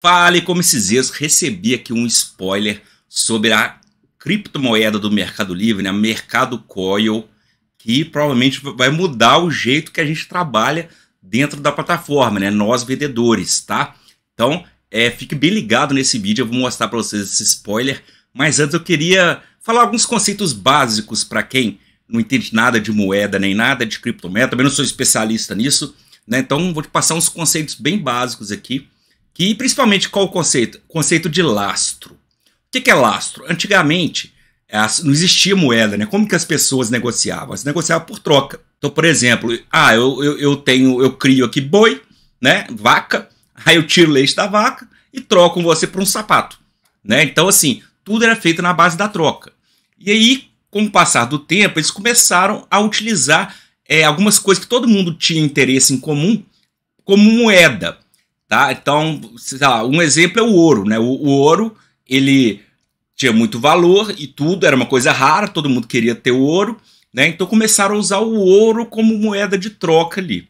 Fale como esses ex recebi aqui um spoiler sobre a criptomoeda do Mercado Livre, né? Mercado Coil, que provavelmente vai mudar o jeito que a gente trabalha dentro da plataforma, né? Nós vendedores, tá? Então, é, fique bem ligado nesse vídeo, eu vou mostrar para vocês esse spoiler, mas antes eu queria falar alguns conceitos básicos para quem não entende nada de moeda nem nada de criptomoeda, também não sou especialista nisso, né? Então, vou te passar uns conceitos bem básicos aqui que principalmente qual o conceito? Conceito de lastro. O que, que é lastro? Antigamente eh, não existia moeda, né? Como que as pessoas negociavam? Elas negociavam por troca. Então, por exemplo, ah, eu, eu, eu tenho, eu crio aqui boi, né? Vaca, aí eu tiro o leite da vaca e troco com você por um sapato. Né? Então, assim, tudo era feito na base da troca. E aí, com o passar do tempo, eles começaram a utilizar é, algumas coisas que todo mundo tinha interesse em comum como moeda. Tá? Então, lá, um exemplo é o ouro. Né? O, o, ouro ele tinha muito valor e tudo, era uma coisa rara, todo mundo queria ter ouro. Né? Então começaram a usar o ouro como moeda de troca ali.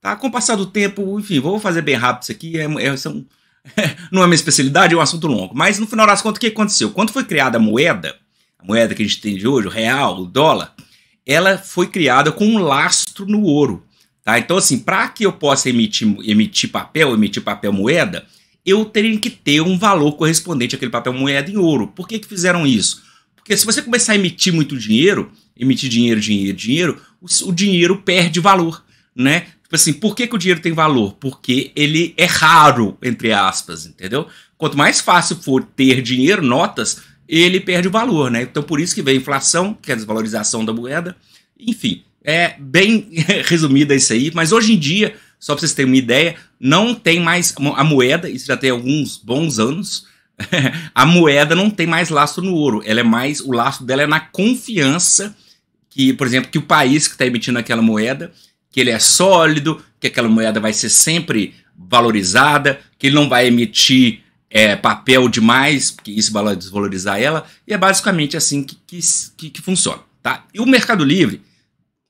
Tá? Com o passar do tempo, enfim, vou fazer bem rápido isso aqui, é, é, não é minha especialidade, é um assunto longo. Mas no final das contas, o que aconteceu? Quando foi criada a moeda, a moeda que a gente tem de hoje, o real, o dólar, ela foi criada com um lastro no ouro. Tá? Então, assim, para que eu possa emitir, emitir papel, emitir papel moeda, eu teria que ter um valor correspondente àquele papel moeda em ouro. Por que, que fizeram isso? Porque se você começar a emitir muito dinheiro, emitir dinheiro, dinheiro, dinheiro, o, o dinheiro perde valor, né? Tipo assim, por que, que o dinheiro tem valor? Porque ele é raro, entre aspas, entendeu? Quanto mais fácil for ter dinheiro, notas, ele perde o valor, né? Então por isso que vem a inflação, que é a desvalorização da moeda, enfim. É bem resumida isso aí, mas hoje em dia, só para vocês terem uma ideia, não tem mais a moeda, isso já tem alguns bons anos, a moeda não tem mais laço no ouro, ela é mais, o laço dela é na confiança que, por exemplo, que o país que está emitindo aquela moeda, que ele é sólido, que aquela moeda vai ser sempre valorizada, que ele não vai emitir é, papel demais, porque isso vai desvalorizar ela, e é basicamente assim que, que, que, funciona. Tá? E o Mercado Livre,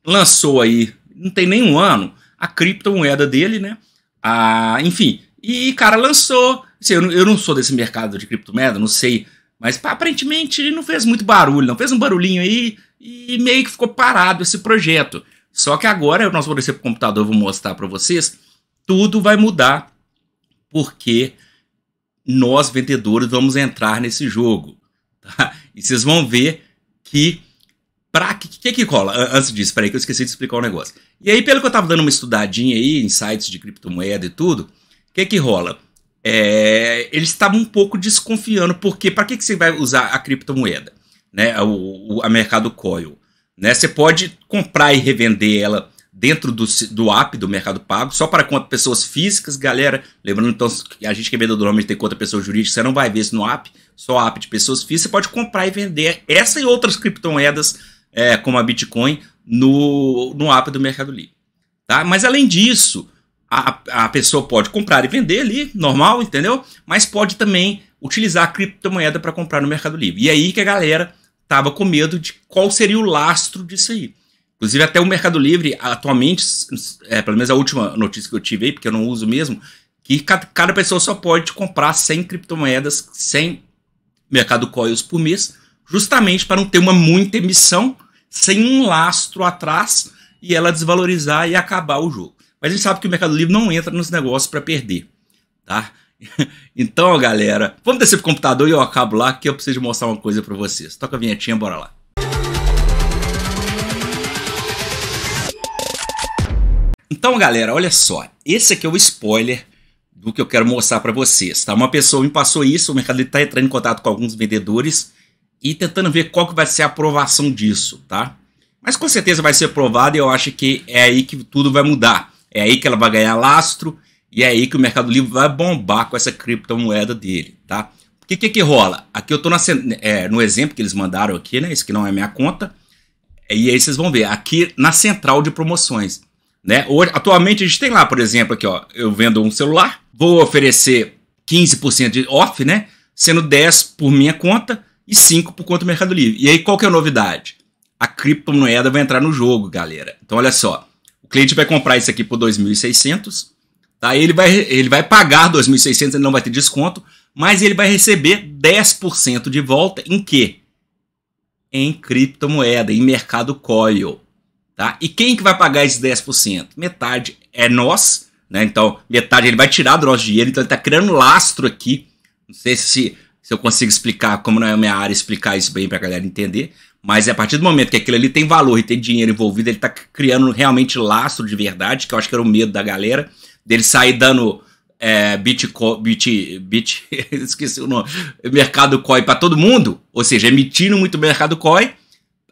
lançou aí, não tem nenhum ano, a criptomoeda dele, né? Ah, enfim, e cara lançou. Assim, eu, não, eu não sou desse mercado de criptomoeda, não sei, mas aparentemente ele não fez muito barulho, não fez um barulhinho aí e meio que ficou parado esse projeto. Só que agora nós vamos descer pro o computador, vou mostrar para vocês, tudo vai mudar porque nós vendedores vamos entrar nesse jogo, tá? E vocês vão ver que pra. que, que, que rola? Antes disso, peraí, que eu esqueci de explicar o um negócio. E aí, pelo que eu tava dando uma estudadinha aí em sites de criptomoeda e tudo, o que que rola? É, eles estavam um pouco desconfiando, porque para que, que você vai usar a criptomoeda? Né? O, o, a Mercado Coil. Né? Você pode comprar e revender ela dentro do, do app do Mercado Pago, só para conta pessoas físicas, galera. Lembrando, então, que a gente que é vendedor normalmente tem conta pessoa jurídica, você não vai ver isso no app, só app de pessoas físicas. Você pode comprar e vender essa e outras criptomoedas é, como a Bitcoin no, no app do Mercado Livre. Tá? Mas além disso, a, a pessoa pode comprar e vender ali, normal, entendeu? Mas pode também utilizar a criptomoeda para comprar no Mercado Livre. E aí que a galera estava com medo de qual seria o lastro disso aí. Inclusive, até o Mercado Livre, atualmente, é, pelo menos a última notícia que eu tive aí, porque eu não uso mesmo, que cada pessoa só pode comprar 100 criptomoedas, 100 mercado coils por mês, justamente para não ter uma muita emissão sem um lastro atrás e ela desvalorizar e acabar o jogo. Mas a gente sabe que o Mercado Livre não entra nos negócios para perder, tá? Então, galera, vamos descer pro computador e eu acabo lá que eu preciso mostrar uma coisa para vocês. Toca a vinhetinha, bora lá. Então, galera, olha só. Esse aqui é o spoiler do que eu quero mostrar para vocês, tá? Uma pessoa me passou isso, o Mercado Livre tá entrando em contato com alguns vendedores e tentando ver qual que vai ser a aprovação disso, tá? Mas com certeza vai ser aprovado e eu acho que é aí que tudo vai mudar. É aí que ela vai ganhar lastro e é aí que o Mercado Livre vai bombar com essa criptomoeda dele, tá? O que, que, que rola? Aqui eu estou é, no exemplo que eles mandaram aqui, né? Isso que não é minha conta. E aí vocês vão ver, aqui na central de promoções. Né? Hoje, atualmente a gente tem lá, por exemplo, aqui, ó, eu vendo um celular, vou oferecer 15% de off, né? Sendo 10 por minha conta e 5 por conta do Mercado Livre. E aí qual que é a novidade? A criptomoeda vai entrar no jogo, galera. Então olha só, o cliente vai comprar isso aqui por 2.600, tá? Ele vai ele vai pagar 2.600, ele não vai ter desconto, mas ele vai receber 10% de volta em quê? Em criptomoeda, em mercado coil, tá? E quem que vai pagar esses 10%? Metade é nós, né? Então, metade ele vai tirar do nosso dinheiro, então ele tá criando lastro aqui. Não sei se se eu consigo explicar, como não é a minha área, explicar isso bem pra galera entender. Mas é a partir do momento que aquilo ali tem valor e tem dinheiro envolvido, ele tá criando realmente lastro de verdade, que eu acho que era o medo da galera, dele sair dando é, Bitcoin, bit, bit, esqueci o nome, mercado COI para todo mundo, ou seja, emitindo muito mercado COI,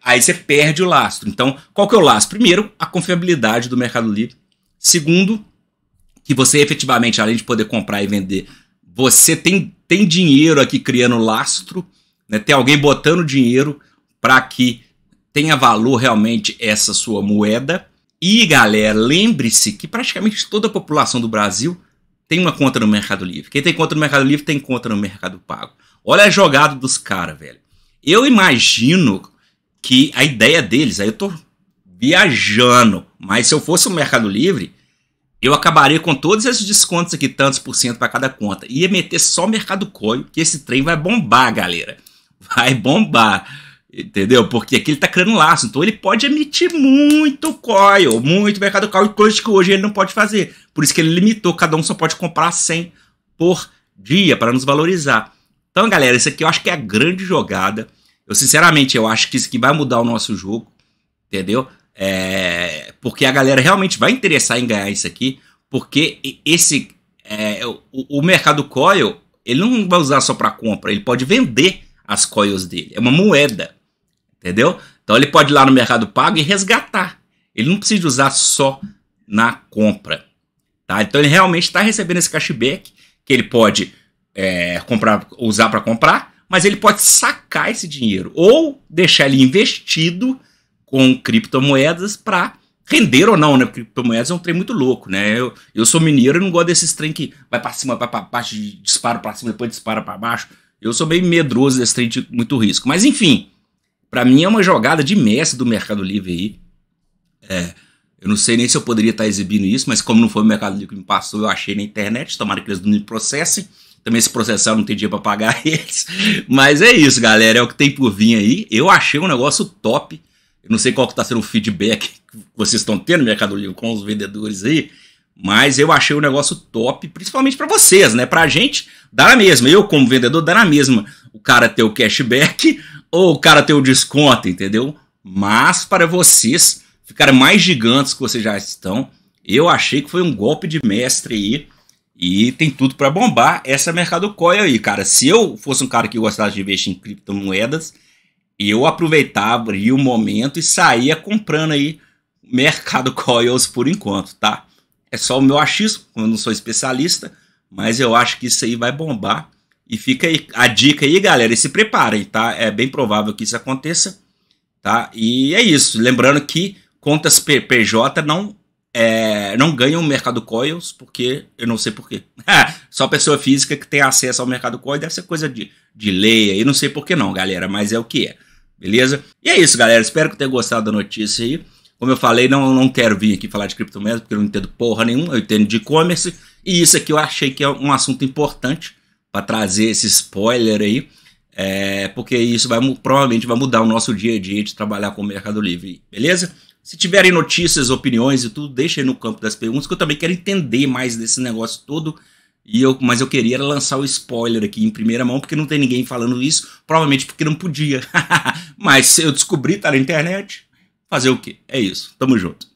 aí você perde o lastro. Então, qual que é o lastro? Primeiro, a confiabilidade do mercado livre. Segundo, que você efetivamente, além de poder comprar e vender, você tem tem dinheiro aqui criando lastro, né? tem alguém botando dinheiro para que tenha valor realmente essa sua moeda. E galera, lembre-se que praticamente toda a população do Brasil tem uma conta no Mercado Livre. Quem tem conta no Mercado Livre tem conta no Mercado Pago. Olha a jogada dos caras, velho. Eu imagino que a ideia deles, aí eu tô viajando, mas se eu fosse o Mercado Livre, eu acabaria com todos esses descontos aqui, tantos por cento para cada conta. Ia meter só mercado coio, que esse trem vai bombar, galera. Vai bombar. Entendeu? Porque aqui ele tá criando um laço. Então ele pode emitir muito coil, muito mercado coil, coisa que hoje ele não pode fazer. Por isso que ele limitou, cada um só pode comprar 100 por dia para nos valorizar. Então, galera, isso aqui eu acho que é a grande jogada. Eu, sinceramente, eu acho que isso aqui vai mudar o nosso jogo. Entendeu? É, porque a galera realmente vai interessar em ganhar isso aqui, porque esse é, o, o, mercado coil ele não vai usar só para compra, ele pode vender as coils dele, é uma moeda, entendeu? Então ele pode ir lá no mercado pago e resgatar. Ele não precisa usar só na compra, tá? Então ele realmente está recebendo esse cashback que ele pode é, comprar, usar para comprar, mas ele pode sacar esse dinheiro ou deixar ele investido com criptomoedas para render ou não, né? Porque Moedas é um trem muito louco, né? Eu, eu sou mineiro e não gosto desses trem que vai pra cima, vai pra baixo, dispara pra cima, depois dispara pra baixo. Eu sou bem medroso desse trem de muito risco. Mas enfim, para mim é uma jogada de mestre do Mercado Livre aí. É, eu não sei nem se eu poderia estar tá exibindo isso, mas como não foi o Mercado Livre que me passou, eu achei na internet. Tomara que eles não me processem. Também se processar, não tem dinheiro para pagar eles. Mas é isso, galera. É o que tem por vir aí. Eu achei um negócio top. Eu não sei qual que está sendo o feedback que vocês estão tendo no Mercado Livre com os vendedores aí, mas eu achei o negócio top, principalmente para vocês, né? Para a gente, dá na mesma. Eu, como vendedor, dá na mesma. O cara ter o cashback ou o cara ter o desconto, entendeu? Mas para vocês ficarem mais gigantes que vocês já estão, eu achei que foi um golpe de mestre aí. E tem tudo para bombar essa Mercado Coin aí, cara. Se eu fosse um cara que gostasse de investir em criptomoedas, e eu aproveitava, e o momento e saía comprando aí mercado coils por enquanto, tá? É só o meu achismo, eu não sou especialista, mas eu acho que isso aí vai bombar. E fica aí a dica aí, galera, e se preparem, tá? É bem provável que isso aconteça, tá? E é isso, lembrando que contas PJ não é, não ganham mercado coils, porque eu não sei porquê. Só pessoa física que tem acesso ao mercado coil deve ser coisa de, de lei aí, não sei por que não, galera, mas é o que é. Beleza? E é isso, galera. Espero que tenham gostado da notícia aí. Como eu falei, não, não quero vir aqui falar de criptomoedas, porque eu não entendo porra nenhuma, eu entendo de e-commerce. E isso aqui eu achei que é um assunto importante para trazer esse spoiler aí, é, porque isso vai, provavelmente vai mudar o nosso dia a dia de trabalhar com o Mercado Livre, beleza? Se tiverem notícias, opiniões e tudo, deixem no campo das perguntas, que eu também quero entender mais desse negócio todo e eu, mas eu queria lançar o spoiler aqui em primeira mão, porque não tem ninguém falando isso, provavelmente porque não podia. mas eu descobri, tá na internet. Fazer o quê? É isso. Tamo junto.